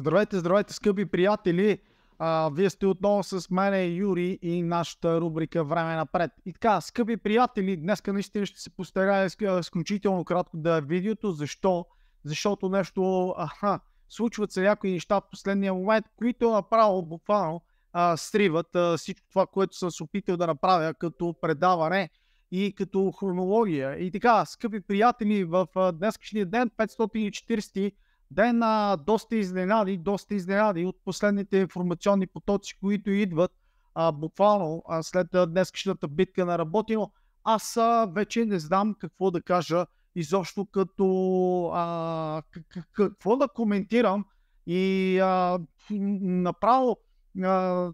Здравейте, здравейте, скъпи приятели! А, вие сте отново с мен, Юри, и нашата рубрика Време напред. И така, скъпи приятели, днес наистина ще се постарая изключително кратко да е видеото. Защо? Защото нещо... Аха, случват се някои неща в последния момент, които направо буквално а, сриват а, всичко това, което съм се опитал да направя като предаване и като хронология. И така, скъпи приятели, в днешния днескашния ден 540 ден на доста изненади, доста изненади от последните информационни потоци, които идват а, буквално а, след днескашната битка на Работино. Аз а, вече не знам какво да кажа изобщо като а, какво да коментирам и а, направо а,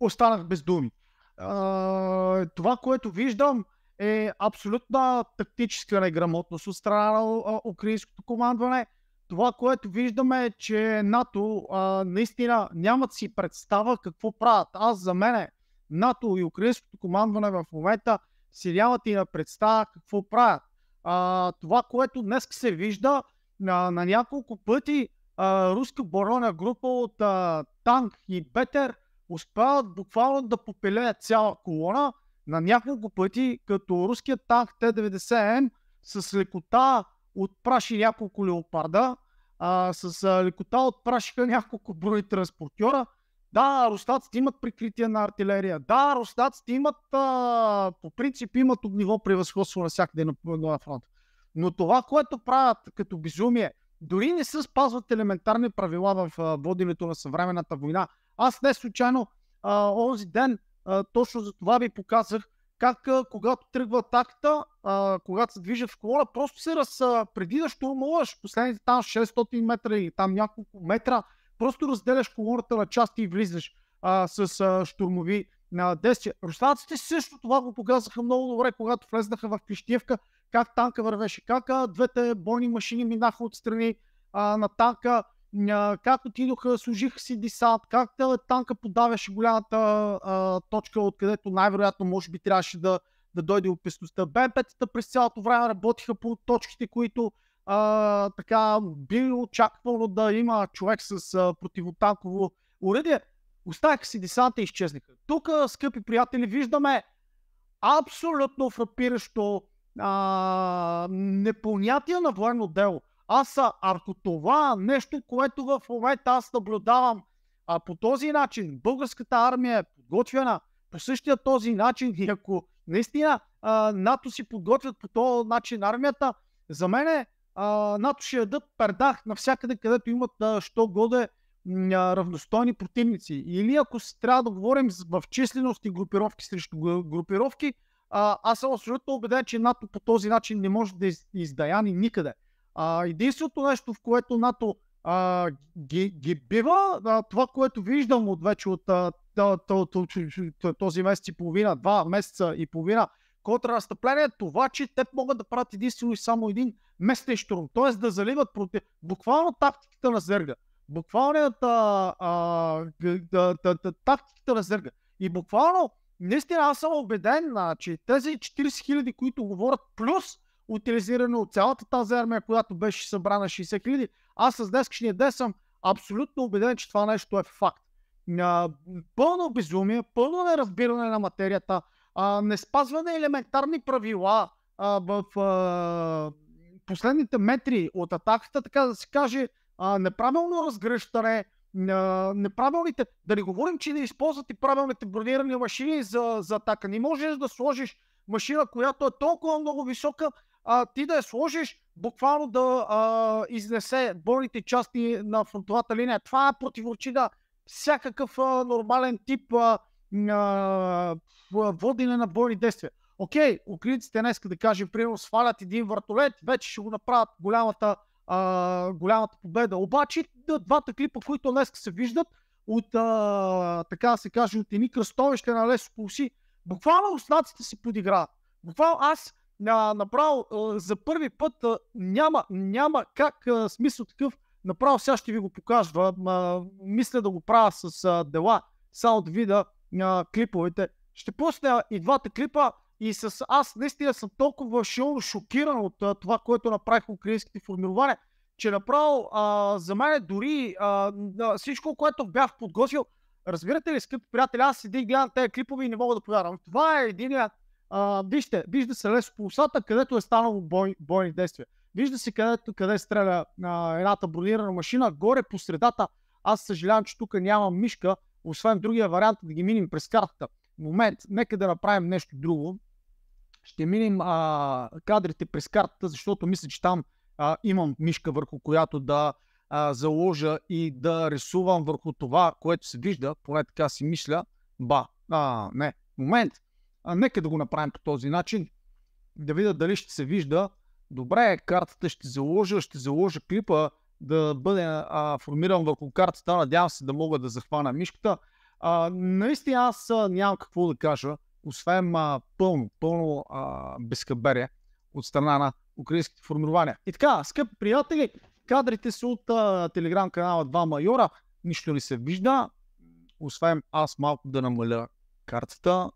останах без думи. А, това, което виждам, е абсолютна тактическа неграмотност от страна на украинското командване. Това, което виждаме е, че НАТО а, наистина нямат си представа какво правят. Аз за мен, НАТО и украинското командване в момента си нямат и на представа какво правят. А, това, което днес се вижда а, на няколко пъти, а, руска борона група от а, танк и бетер успяват буквално да попилеят цяла колона на няколко пъти, като руският танк Т-90М с лекота отпраши няколко леопарда, а, с а, лекота отпрашиха няколко бронетранспортьора. Да, руснаците имат прикритие на артилерия. Да, руснаците имат, а, по принцип, имат огниво превъзходство на всяк ден на фронта. Но това, което правят като безумие, дори не се спазват елементарни правила в а, воденето на съвременната война. Аз не случайно а, онзи ден а, точно за това ви показах как а, когато тръгва атаката, а, когато се движат в колона, просто се раз, а, преди да штурмуваш последните там 600 метра или там няколко метра, просто разделяш колоната на части и влизаш а, с а, штурмови на действия. Руснаците също това го показаха много добре, когато влезнаха в Клещиевка, как танка вървеше, как а, двете бойни машини минаха отстрани а, на танка, как отидоха, служиха си десант, как танка подавяше голямата а, точка, откъдето най-вероятно може би трябваше да, да дойде опасността. БМП-тата през цялото време работиха по точките, които а, така би очаквало да има човек с а, противотанково уредие. Оставяха си десанта и изчезнаха. Тук, скъпи приятели, виждаме абсолютно фрапиращо непонятие на военно дело. Аз, ако това нещо, което в момента аз наблюдавам а по този начин, българската армия е подготвена по същия този начин и ако наистина а, НАТО си подготвят по този начин армията, за мен е, а, НАТО ще ядат пердах навсякъде, където имат а, що годе а, равностойни противници. Или ако се трябва да говорим в численост и групировки срещу групировки, а, аз съм абсолютно убеден, че НАТО по този начин не може да издаяни никъде. А, единственото нещо, в което НАТО а, ги, ги бива, а, това, което виждам от вече от а, този месец и половина, два месеца и половина е това, че те могат да правят единствено и само един местен штурм, т.е. да заливат против... буквално тактиката на Зерга. Буквалната а, да, да, да, тактиката на Зерга. И буквално, наистина аз съм убеден, а, че тези 40 хиляди, които говорят, плюс утилизирано от цялата тази армия, която беше събрана 60 хиляди. Аз с днескашния ден съм абсолютно убеден, че това нещо е факт. Пълно безумие, пълно неразбиране на материята, не спазване елементарни правила в последните метри от атаката, така да се каже, неправилно разгръщане, неправилните, да не говорим, че не използват и правилните бронирани машини за, за атака. Не можеш да сложиш машина, която е толкова много висока, а, ти да я сложиш буквално да а, изнесе болните части на фронтовата линия. Това е противоречи на всякакъв а, нормален тип а, а, водене на бойни действия. Окей, украинците днес, да кажем, примерно свалят един въртолет, вече ще го направят голямата, а, голямата победа. Обаче двата клипа, които днес се виждат, от, а, така се каже, от едни кръстовища на Лесо Пулси, буквално руснаците се подиграват. Буквално аз а, направо а, за първи път а, няма, няма как а, смисъл такъв. Направо сега ще ви го покажа. А, мисля да го правя с а, дела, да вида, а, клиповете. Ще пусна и двата клипа и с аз наистина съм толкова шил, шокиран от а, това, което направих украинските формирования, че направо а, за мен дори а, всичко, което бях подготвил, разбирате ли, скъпи приятели, аз един гледам тези клипове и не мога да повярвам. Това е един а, вижте, вижда се лес по усата, където е станало бой, бойни действия. Вижда се където, къде стреля а, едната бронирана машина, горе по средата. Аз съжалявам, че тук няма мишка, освен другия вариант да ги миним през картата. Момент, нека да направим нещо друго. Ще миним а, кадрите през картата, защото мисля, че там а, имам мишка върху която да а, заложа и да рисувам върху това, което се вижда, поне така си мисля. Ба, а, не, момент. А, нека да го направим по този начин, да видя дали ще се вижда. Добре, картата ще заложа, ще заложа клипа да бъде а, формиран върху картата. Надявам се да мога да захвана мишката. А, наистина аз а, нямам какво да кажа, освен а, пълно, пълно а, безхаберие от страна на украинските формирования. И така, скъпи приятели, кадрите са от а, телеграм канала Два майора. Нищо не се вижда, освен аз малко да намаля картата,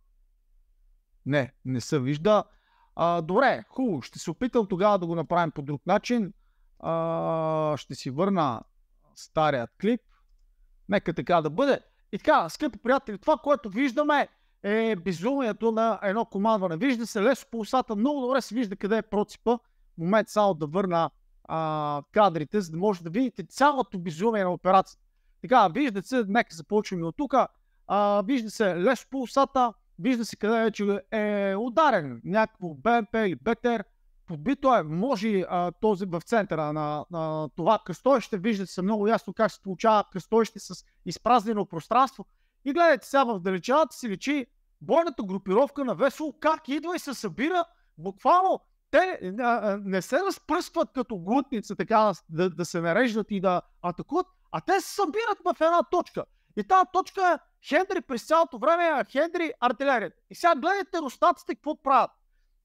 не, не се вижда. А, добре, хубаво. Ще се опитам тогава да го направим по друг начин. А, ще си върна старият клип. Нека така да бъде. И така, скъпи приятели, това, което виждаме е безумието на едно командване. Вижда се лесно по усата, много добре се вижда къде е проципа. Момент само да върна а, кадрите, за да може да видите цялото безумие на операцията. Така, вижда се, нека започваме от тук. Вижда се лесно по усата, вижда се къде вече е ударен някакво БМП или БТР, подбито е, може а, този в центъра на, на това кръстовище, виждате се много ясно как се получава кръстовище с изпразнено пространство и гледайте сега в далечината си лечи бойната групировка на Весело, как идва и се събира буквално те а, е, е, не се разпръскват като глутница, така да, да се нареждат и да атакуват, а те се събират в една точка. И тази точка е Хендри през цялото време е Хендри артилерията. И сега гледайте руснаците какво правят.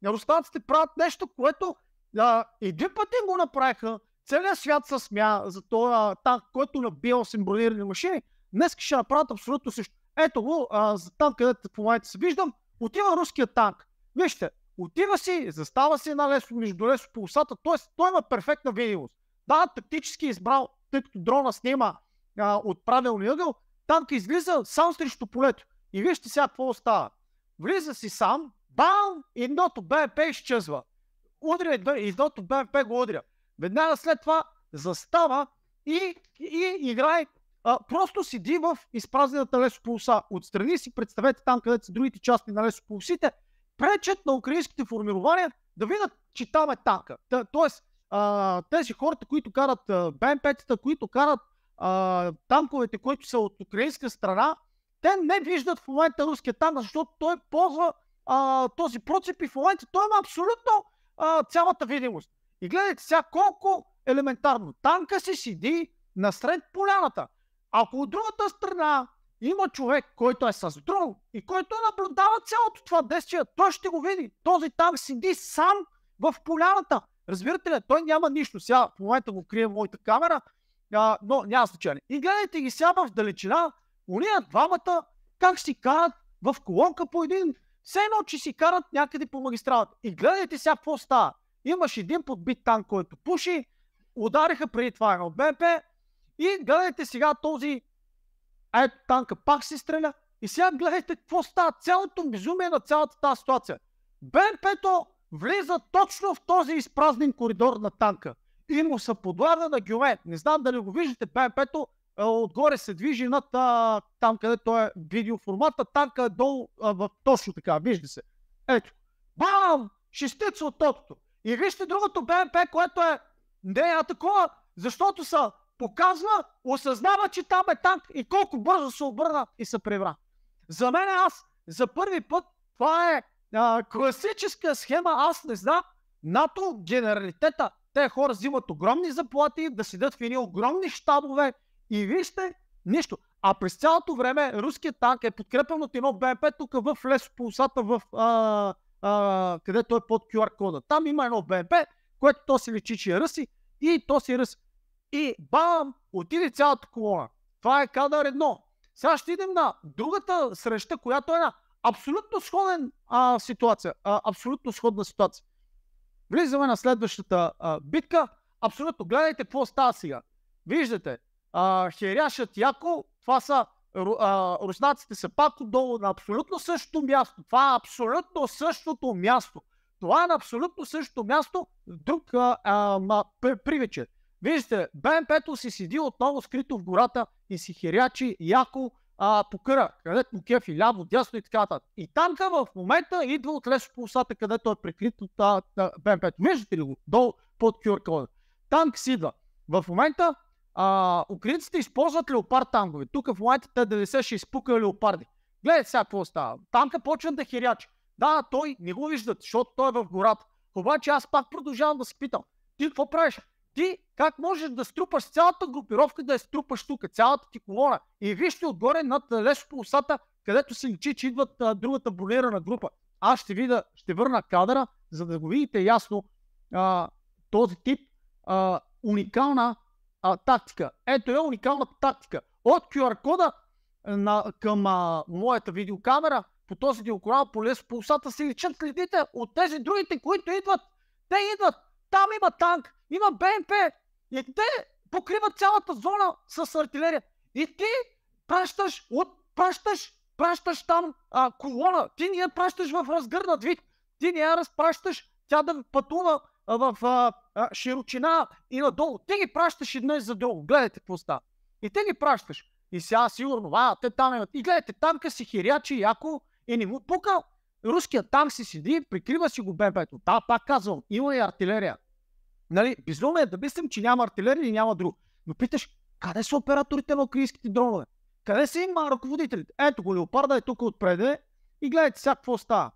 Руснаците правят нещо, което а, един път им го направиха. Целият свят се смя за този танк, който набива с имбронирани машини. Днес ще направят абсолютно също. Ето го, а, за танк, където в момента се виждам, отива руския танк. Вижте, отива си, застава си една лесо между лесо по усата, т.е. той има перфектна видимост. Да, тактически е избрал, тъй като дрона снима а, от правилния ъгъл, Танка излиза сам срещу полето. И вижте сега какво става. Влиза си сам, бам, едното БМП изчезва. Удря едното БМП го удря. Веднага след това застава и, и играе. А, просто сиди в изпразнената лесополоса. Отстрани си, представете там, където са другите части на лесополосите, пречат на украинските формирования да видят, че там е танка. тоест, тези хората, които карат БМП-тата, които карат а, танковете, които са от украинска страна, те не виждат в момента руския танк, защото той ползва а, този процеп и в момента той има абсолютно а, цялата видимост. И гледайте сега колко елементарно. Танка си седи насред поляната. Ако от другата страна има човек, който е с дрон и който наблюдава цялото това действие, той ще го види. Този танк седи сам в поляната. Разбирате ли, той няма нищо. Сега в момента го крие моята камера, а, но няма случайни. И гледайте ги сега в далечина, уния двамата, как си карат в колонка по един, все едно, че си карат някъде по магистралата. И гледайте сега какво става. Имаш един подбит танк, който пуши, удариха преди това от БМП и гледайте сега този ето танка пак се стреля и сега гледайте какво става цялото безумие на цялата тази ситуация. БМП-то влиза точно в този изпразнен коридор на танка и му се подлага на гюме. Не знам дали го виждате, ПМП-то е, отгоре се движи над а, там, където е видеоформата, там къде е долу, а, в, точно така, вижда се. Ето. Бам! Шестица от тотото. И вижте другото БМП, което е не е атакува, защото се показва, осъзнава, че там е танк и колко бързо се обърна и се превра. За мен аз за първи път това е а, класическа схема, аз не знам, НАТО генералитета те хора взимат огромни заплати, да седат в едни огромни щабове и вижте, нищо. А през цялото време руският танк е подкрепен от едно БМП тук в лесополосата, в, а, а, където е под QR кода. Там има едно БМП, което то се лечи, че е ръси и то си е ръси. И бам, отиде цялата колона. Това е кадър едно. Сега ще идем на другата среща, която е една абсолютно сходен а, ситуация. А, абсолютно сходна ситуация. Влизаме на следващата а, битка. Абсолютно. Гледайте какво става сега. Виждате, а, Херяшът Яко, това са а, руснаците са пак отдолу на абсолютно същото място. Това е абсолютно същото място. Това е на абсолютно същото място, друг а, а, привече. Виждате, БМП-то си седи отново скрито в гората и си херячи яко а, покъра, където му кефи, ляво, дясно и така нататък. И танка в момента идва от по усата, където е прикрит от БМП. Виждате ли го? Долу под QR Танк си идва. В момента а, украинците използват леопард танкове. Тук в момента те 90 ще изпука леопарди. Гледайте сега какво става. Танка почва да хирячи. Да, той не го виждат, защото той е в гората. Обаче аз пак продължавам да се питам. Ти какво правиш? ти как можеш да струпаш цялата групировка, да я струпаш тук, цялата ти колона. И вижте отгоре над по усата, където се личи, че идват а, другата бронирана група. Аз ще, да, ще върна кадъра, за да го видите ясно а, този тип а, уникална а, тактика. Ето е уникалната тактика. От QR кода на, към а, моята видеокамера по този диокорал по лесо по усата се личат следите от тези другите, които идват. Те идват там има танк, има БМП. И те покриват цялата зона с артилерия. И ти пращаш, от, пращаш, пращаш там а, колона. Ти не я пращаш в разгърнат вид. Ти не я разпращаш тя да пътува в а, а, широчина и надолу. Ти ги пращаш и днес задолу. Гледайте какво става. И те ги пращаш. И сега сигурно, а, те там имат. И гледайте, танка си хирячи яко и не му пука. Руският танк си седи, прикрива си го бебето. Та, Да, пак казвам, има и артилерия. Нали, безумно е да мислим, че няма артилерия и няма друг. Но питаш, къде са операторите на украинските дронове? Къде са има ръководителите? Ето го, Леопарда е тук отпреде и гледайте сега какво става.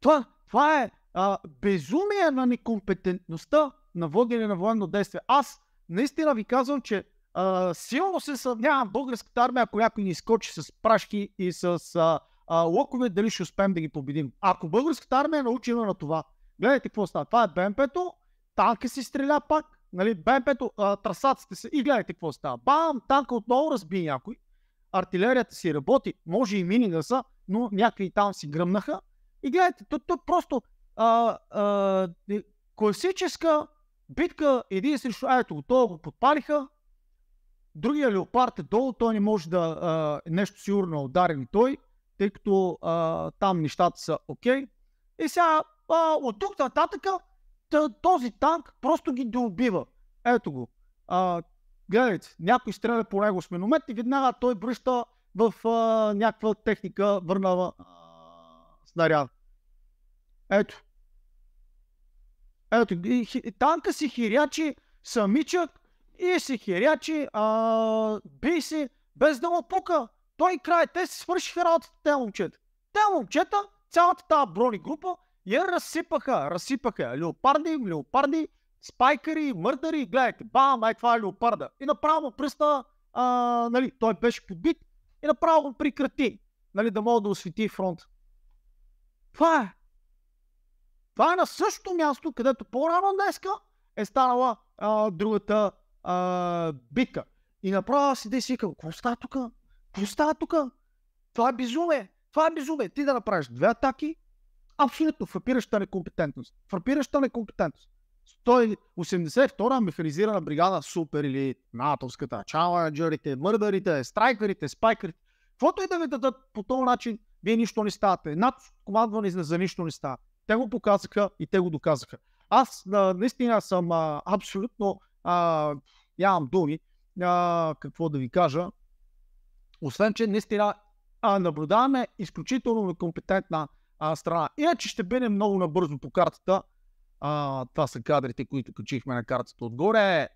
Това, това е а, безумие на некомпетентността на водене на военно действие. Аз наистина ви казвам, че а, силно се съмнявам българската армия, ако някой ни скочи с прашки и с а, а, дали ще успеем да ги победим. Ако българската армия е научена на това, гледайте какво става. Това е БМП-то, танка си стреля пак, нали, БМП-то, а, трасаците се и гледайте какво става. Бам, танка отново разби някой, артилерията си работи, може и мини да са, но някакви там си гръмнаха. И гледайте, то, то просто а, а, е, класическа битка един срещу, ето готово го подпалиха, другия леопард е долу, той не може да а, нещо сигурно удари ли той, тъй като а, там нещата са окей. Okay. И сега а, от тук нататък този танк просто ги доубива. Ето го. А, гледайте, някой стреля по него с миномет и веднага той връща в а, някаква техника, върнава а, снаряд. Ето. Ето, и, и, танка си хирячи самичък и си хирячи, а, бей си, без да му пука. Той край, те си свършиха работата, те момчета. Те момчета, цялата тази брони група я разсипаха, разсипаха. Леопарди, леопарди, спайкари, мърдари, гледайте, бам, ай това е леопарда. И направо пръста, а, нали, той беше подбит и направо го прекрати, нали, да мога да освети фронт. Това е. Това е на същото място, където по-рано днеска е станала а, другата а, битка. И направо си да си какво става тук? Какво става тук? Това е безумие. Това е безумие. Ти да направиш две атаки, абсолютно фрапираща некомпетентност. Фрапираща некомпетентност. 182-а механизирана бригада, супер или натовската, чаленджерите, мърдарите, страйкерите, спайкерите. Каквото и да ви дадат по този начин, вие нищо не ставате. Над командване за нищо не става. Те го показаха и те го доказаха. Аз а, наистина съм а, абсолютно, а, нямам думи, а, какво да ви кажа, освен, че наистина а, наблюдаваме изключително некомпетентна а, страна. Иначе ще бъде много набързо по картата. А, това са кадрите, които качихме на картата отгоре.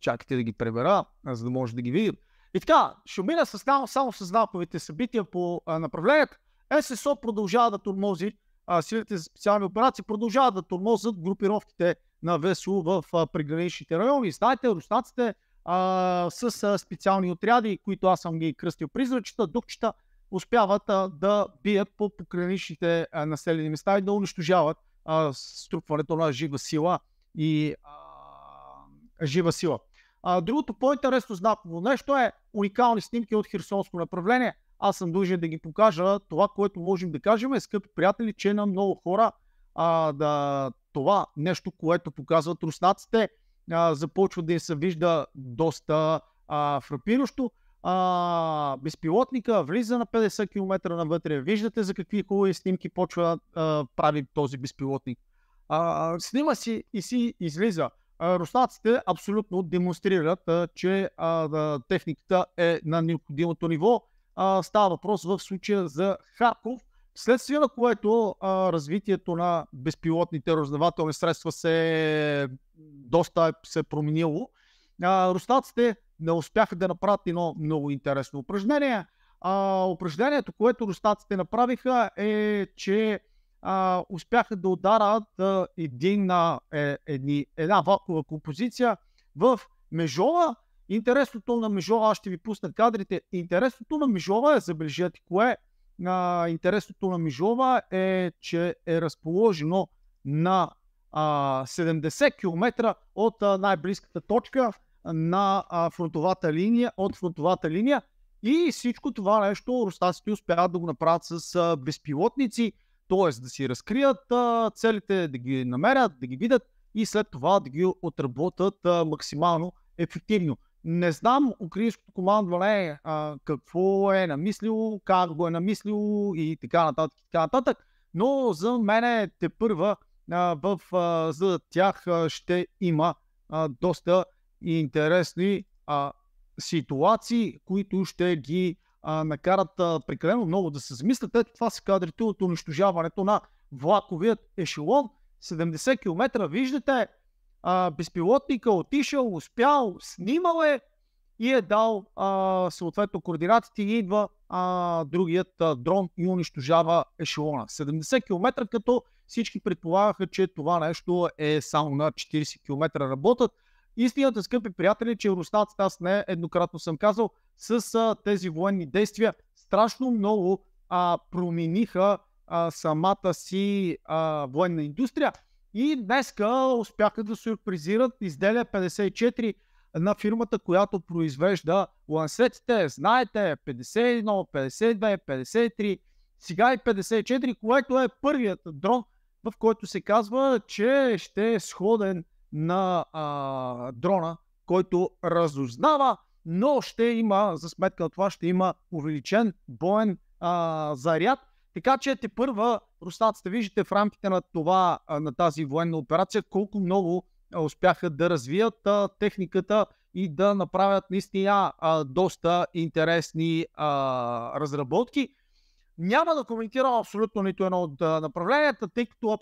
Чакайте да ги пребера, за да може да ги видим. И така, ще мина с, само, само с знаковите събития по а, направлението. ССО продължава да турмози а, силите за специални операции, продължават да турмозят групировките на ВСУ в а, приграничните райони. Знаете, руснаците а, с а, специални отряди, които аз съм ги кръстил призрачета, дукчета, успяват а, да бият по пограничните а, населени места и да унищожават а, струпването на жива сила и а, жива сила. А, другото по-интересно знаково нещо е уникални снимки от Херсонско направление. Аз съм дължен да ги покажа. Това, което можем да кажем е, скъпи приятели, че на много хора а, да, това нещо, което показват руснаците, а, започва да се вижда доста а, фрапиращо. А, безпилотника влиза на 50 км навътре. Виждате за какви хубави снимки почва да прави този безпилотник. А, снима си и си излиза. А, руснаците абсолютно демонстрират, а, че а, да, техниката е на необходимото ниво. А, става въпрос в случая за Харков Следствие на което а, развитието на безпилотните разузнавателни средства се доста се е променило. А, руснаците не успяха да направят едно много интересно упражнение. А, упражнението, което руснаците направиха е, че а, успяха да ударат а, един, а, е, едни, една вакуумна композиция в межола. Интересното на межола, аз ще ви пусна кадрите, интересното на межола е, забележете кое е а, интересното на Мижова е, че е разположено на а, 70 км от а, най-близката точка на а, фронтовата линия, от фронтовата линия. И всичко това нещо руснаците успяват да го направят с а, безпилотници, т.е. да си разкрият а, целите, да ги намерят, да ги видят и след това да ги отработят а, максимално ефективно. Не знам украинското командване а, какво е намислило, как го е намислило и така нататък, и така нататък. Но за мен те първа а, в, а, за тях а, ще има а, доста интересни а, ситуации, които ще ги а, накарат а, прекалено много да се замислят. Ето това са кадрите от унищожаването на влаковият ешелон. 70 км, виждате, а, безпилотника, отишъл, успял, снимал е и е дал а, съответно координатите и идва а, другият а, дрон и унищожава ешелона. 70 км, като всички предполагаха, че това нещо е само на 40 км работят. Истината, скъпи приятели, е, че Ростат, аз не еднократно съм казал, с а, тези военни действия страшно много а, промениха а, самата си а, военна индустрия. И днеска успяха да сюрпризират изделия 54 на фирмата, която произвежда лансетите. Знаете, 51, 52, 53, сега и 54, което е първият дрон, в който се казва, че ще е сходен на а, дрона, който разузнава, но ще има, за сметка на това, ще има увеличен боен а, заряд. Така че те първа руснаците. Виждате в рамките на, това, на тази военна операция колко много успяха да развият а, техниката и да направят наистина а, доста интересни а, разработки. Няма да коментирам абсолютно нито едно от направленията, тъй като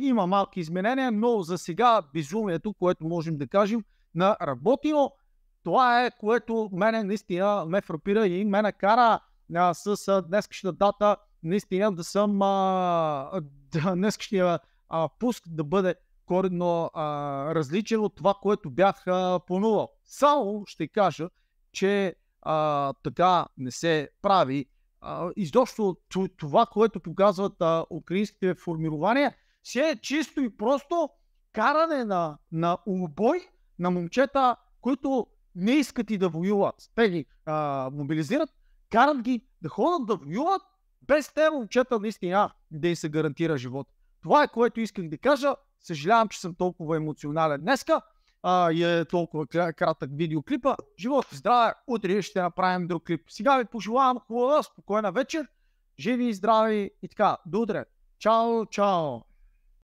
има малки изменения, но за сега безумието, което можем да кажем на работино, това е което мене наистина ме фрапира и ме накара а, с днескашната днескашна дата наистина да съм а, да, днескашния а, пуск да бъде коренно а, различен от това, което бях а, планувал. Само ще кажа, че а, така не се прави. А, изобщо това, което показват а, украинските формирования, си е чисто и просто каране на, на убой на момчета, които не искат и да воюват. Те ги а, мобилизират, карат ги да ходят да воюват без те момчета наистина да им се гарантира живот. Това е което исках да кажа. Съжалявам, че съм толкова емоционален днеска а, и е толкова кратък видеоклипа. Живот и здраве, утре ще направим друг клип. Сега ви пожелавам хубава, спокойна вечер, живи и здрави и така. До утре. Чао, чао!